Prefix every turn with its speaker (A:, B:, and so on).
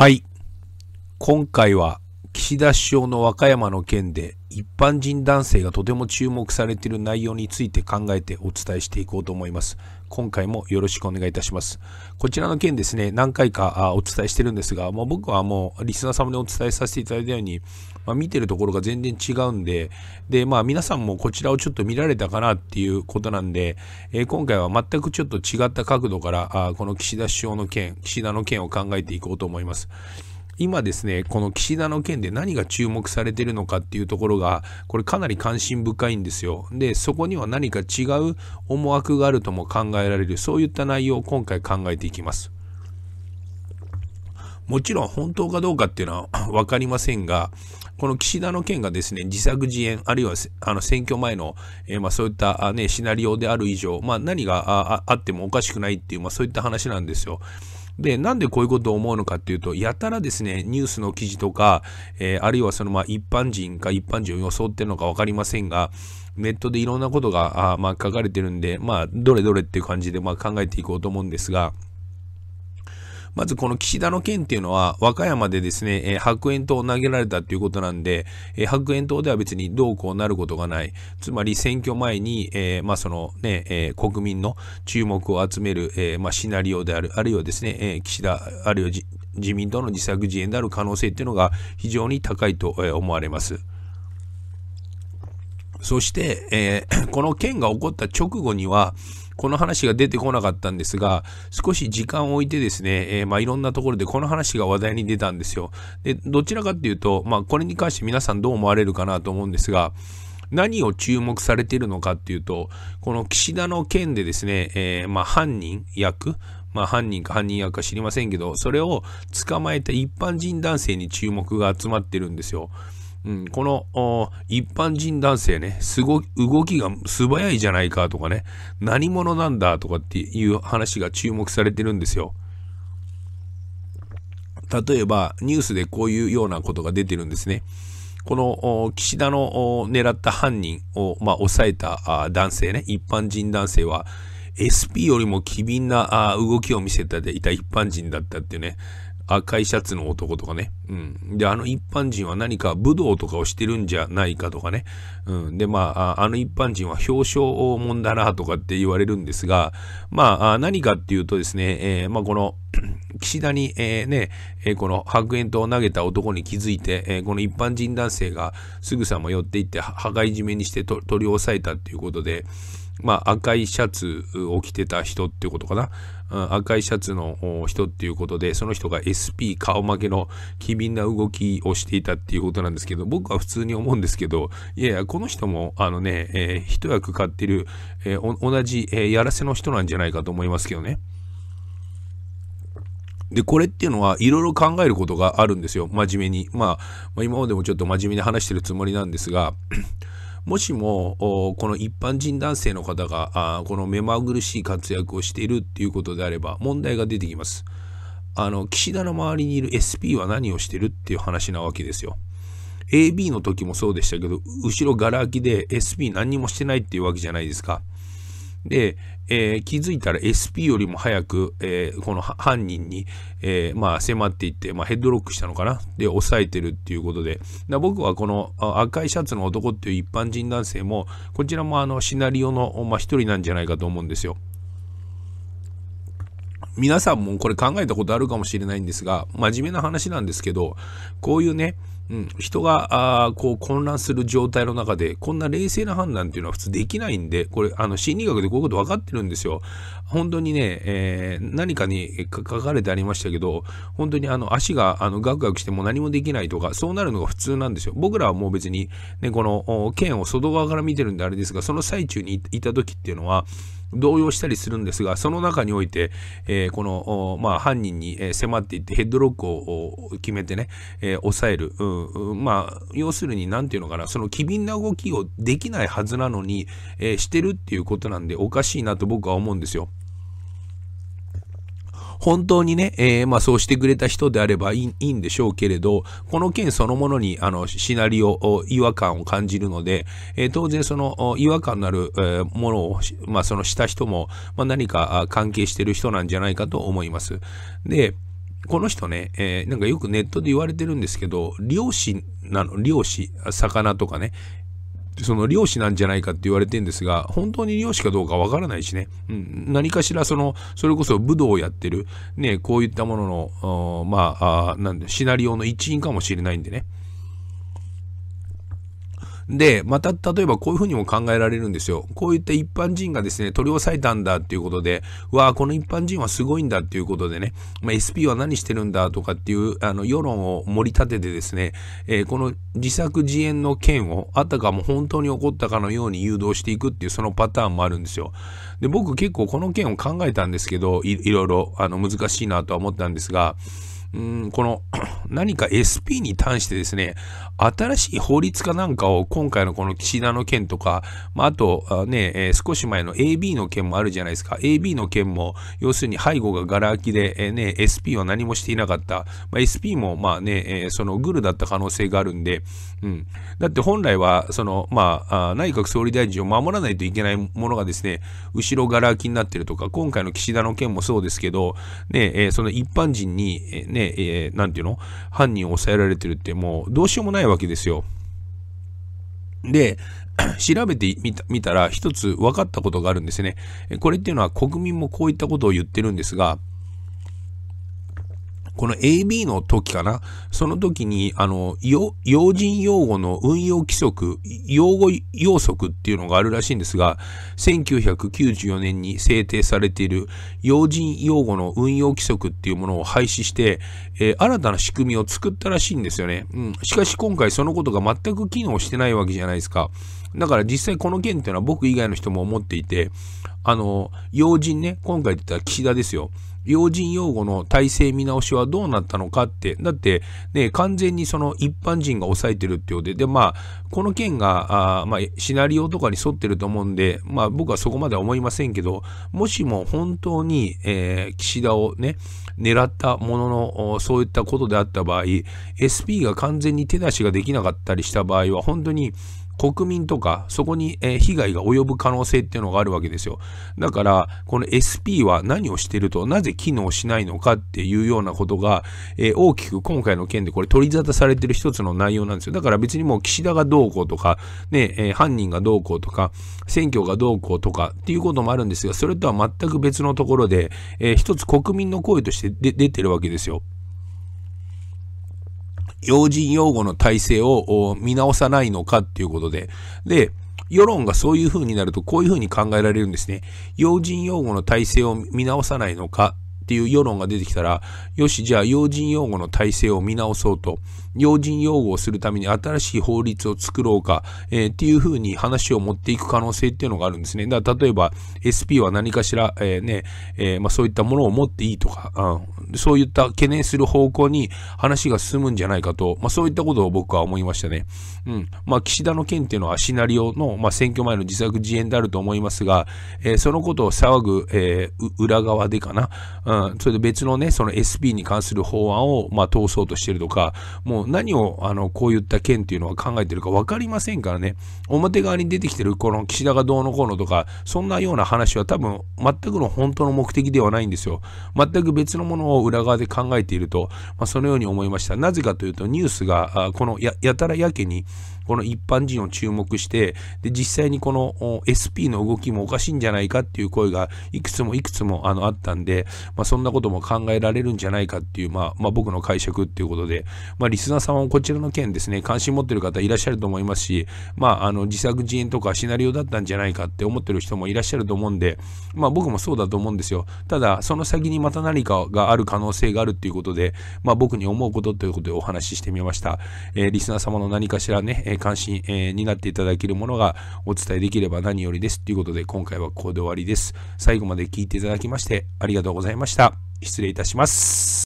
A: はい。今回は岸田首相の和歌山の件で一般人男性がとても注目されている内容について考えてお伝えしていこうと思います。今回もよろしくお願いいたします。こちらの件ですね、何回かお伝えしてるんですが、もう僕はもうリスナー様にお伝えさせていただいたように、まあ、見てるところが全然違うんで、で、まあ皆さんもこちらをちょっと見られたかなっていうことなんで、えー、今回は全くちょっと違った角度から、あこの岸田首相の件、岸田の件を考えていこうと思います。今ですね、この岸田の件で何が注目されてるのかっていうところが、これかなり関心深いんですよ。で、そこには何か違う思惑があるとも考えられる、そういった内容を今回考えていきます。もちろん本当かどうかっていうのは分 かりませんが、この岸田の件がですね、自作自演、あるいはあの選挙前の、えー、まあ、そういった、ね、シナリオである以上、まあ、何があってもおかしくないっていう、まあ、そういった話なんですよ。で、なんでこういうことを思うのかっていうと、やたらですね、ニュースの記事とか、えー、あるいはそのまあ一般人か一般人を装ってるのか分かりませんが、ネットでいろんなことが、あまあ書かれてるんで、まあ、どれどれっていう感じでまあ考えていこうと思うんですが、まずこの岸田の件っていうのは、和歌山でですね、えー、白煙灯を投げられたっていうことなんで、えー、白煙灯では別にどうこうなることがない。つまり選挙前に、えー、まあそのね、えー、国民の注目を集める、えー、まあシナリオである、あるいはですね、えー、岸田、あるいは自民党の自作自演である可能性っていうのが非常に高いと思われます。そして、えー、この件が起こった直後には、この話が出てこなかったんですが、少し時間を置いてですね、えー、まあ、いろんなところでこの話が話題に出たんですよ。で、どちらかっていうと、まあ、これに関して皆さんどう思われるかなと思うんですが、何を注目されているのかっていうと、この岸田の件でですね、えー、まあ、犯人役、まあ、犯人か犯人役か知りませんけど、それを捕まえた一般人男性に注目が集まってるんですよ。うん、この一般人男性ねすご、動きが素早いじゃないかとかね、何者なんだとかっていう話が注目されてるんですよ。例えば、ニュースでこういうようなことが出てるんですね。この岸田の狙った犯人を、まあ、抑えた男性ね、一般人男性は、SP よりも機敏な動きを見せていた一般人だったっていうね、赤いシャツの男とかね。うん。で、あの一般人は何か武道とかをしてるんじゃないかとかね。うん。で、まあ、あの一般人は表彰をもんだなとかって言われるんですが、まあ、何かっていうとですね、えー、まあ、この 岸田に、えー、ね、えー、この白煙筒を投げた男に気づいて、えー、この一般人男性がすぐさま寄っていって、破壊締めにして取り押さえたっていうことで、まあ、赤いシャツを着てた人っていうことかな。赤いシャツの人っていうことで、その人が SP 顔負けの機敏な動きをしていたっていうことなんですけど、僕は普通に思うんですけど、いやいや、この人も、あのね、えー、一役買ってる、えー、同じ、えー、やらせの人なんじゃないかと思いますけどね。で、これっていうのは、いろいろ考えることがあるんですよ、真面目に。まあ、まあ、今までもちょっと真面目に話してるつもりなんですが、もしもこの一般人男性の方がこの目まぐるしい活躍をしているっていうことであれば問題が出てきます。あの岸田の周りにいる SP は何をしてるっていう話なわけですよ。AB の時もそうでしたけど後ろがら空きで SP 何にもしてないっていうわけじゃないですか。で、えー、気づいたら SP よりも早く、えー、この犯人に、えー、まあ、迫っていって、まあ、ヘッドロックしたのかなで、抑えてるっていうことで、僕はこの赤いシャツの男っていう一般人男性も、こちらもあのシナリオの一、まあ、人なんじゃないかと思うんですよ。皆さんもこれ考えたことあるかもしれないんですが、真面目な話なんですけど、こういうね、うん、人があこう混乱する状態の中でこんな冷静な判断っていうのは普通できないんでこれあの心理学でこういうこと分かってるんですよ。本当にね、えー、何かに書かれてありましたけど本当にあの足があのガクガクしても何もできないとかそうなるのが普通なんですよ。僕らはもう別に、ね、この剣を外側から見てるんであれですがその最中にいた時っていうのは動揺したりするんですが、その中において、えー、この、まあ、犯人に迫っていって、ヘッドロックを決めてね、えー、抑える、うん。まあ、要するに、なんていうのかな、その機敏な動きをできないはずなのに、えー、してるっていうことなんで、おかしいなと僕は思うんですよ。本当にね、えー、まあそうしてくれた人であればいいんでしょうけれど、この件そのものに、あの、シナリオ、違和感を感じるので、えー、当然その違和感のある、えー、ものを、まあそのした人も、まあ何か関係してる人なんじゃないかと思います。で、この人ね、えー、なんかよくネットで言われてるんですけど、漁師なの、漁師、魚とかね、その漁師なんじゃないかって言われてんですが、本当に漁師かどうかわからないしね、うん、何かしらその、それこそ武道をやってる、ね、こういったものの、まあ、あなんで、シナリオの一員かもしれないんでね。で、また例えばこういうふうにも考えられるんですよ。こういった一般人がですね、取り押さえたんだっていうことで、わあ、この一般人はすごいんだっていうことでね、まあ、SP は何してるんだとかっていうあの世論を盛り立ててですね、えー、この自作自演の件をあたかも本当に起こったかのように誘導していくっていうそのパターンもあるんですよ。で、僕結構この件を考えたんですけど、いろいろあの難しいなとは思ったんですが、うんこの 何か SP に対してですね、新しい法律かなんかを今回のこの岸田の件とか、まあ、あとね、えー、少し前の AB の件もあるじゃないですか。AB の件も、要するに背後がガラ空きで、えー、ね、SP は何もしていなかった。まあ、SP もまあね、えー、そのグルだった可能性があるんで、うん。だって本来は、その、まあ、内閣総理大臣を守らないといけないものがですね、後ろガラ空きになってるとか、今回の岸田の件もそうですけど、ね、えー、その一般人に、えー、ね、ね、えー、なんていうの犯人を抑えられてるってもうどうしようもないわけですよ。で、調べてみたみたら一つ分かったことがあるんですね。これっていうのは国民もこういったことを言ってるんですが、この AB の時かな、その時に、あの、要人用語の運用規則、用語要則っていうのがあるらしいんですが、1994年に制定されている要人用語の運用規則っていうものを廃止して、えー、新たな仕組みを作ったらしいんですよね。うん。しかし今回そのことが全く機能してないわけじゃないですか。だから実際この件っていうのは僕以外の人も思っていて、あの、要人ね、今回言ったら岸田ですよ。要人擁護の体制見直しはどうなったのかって、だって、ね、完全にその一般人が抑えてるってようで、で、まあ、この件が、あまあ、シナリオとかに沿ってると思うんで、まあ、僕はそこまでは思いませんけど、もしも本当に、えー、岸田をね、狙ったものの、そういったことであった場合、SP が完全に手出しができなかったりした場合は、本当に、国民とか、そこに、え被害が及ぶ可能性っていうのがあるわけですよ。だから、この SP は何をしてると、なぜ機能しないのかっていうようなことが、え大きく今回の件でこれ取り沙汰されてる一つの内容なんですよ。だから別にもう岸田がどうこうとか、ね、え犯人がどうこうとか、選挙がどうこうとかっていうこともあるんですが、それとは全く別のところで、えー、一つ国民の声として出てるわけですよ。要人用語の体制を見直さないのかっていうことで、で、世論がそういう風になるとこういう風に考えられるんですね。要人用語の体制を見直さないのかっていう世論が出てきたら、よし、じゃあ要人擁護の体制を見直そうと、要人擁護をするために新しい法律を作ろうか、えー、っていうふうに話を持っていく可能性っていうのがあるんですね。だから例えば SP は何かしら、えー、ね、えー、まあ、そういったものを持っていいとか、うん、そういった懸念する方向に話が進むんじゃないかと、まあ、そういったことを僕は思いましたね。うん。まあ、岸田の件っていうのはシナリオの、まあ、選挙前の自作自演であると思いますが、えー、そのことを騒ぐ、えー、裏側でかな、うん、それで別のね、その s p に関する法案を、まあ、通そうとしてるとか、もう何を、あの、こういった件っていうのは考えてるか分かりませんからね、表側に出てきてる、この岸田がどうのこうのとか、そんなような話は多分、全くの本当の目的ではないんですよ。全く別のものを裏側で考えていると、まあ、そのように思いました。なぜかというと、ニュースが、このややたらやけに、この一般人を注目して、で、実際にこの SP の動きもおかしいんじゃないかっていう声がいくつもいくつもあのあったんで、まあ、そんなことも考えられるんじゃないかっていう、まあ、まあ、僕の解釈っていうことで、まあ、リスナーさんこちらの件ですね、関心持ってる方いらっしゃると思いますし、まあ、あの、自作自演とかシナリオだったんじゃないかって思ってる人もいらっしゃると思うんで、まあ、僕もそうだと思うんですよ。ただ、その先にまた何かがある可能性があるっていうことで、まあ、僕に思うことということでお話ししてみました。えー、リスナー様の何かしらね、関心、えー、になっていただけるものがお伝えできれば何よりです。ということで、今回はここで終わりです。最後まで聞いていただきまして、ありがとうございました。失礼いたします。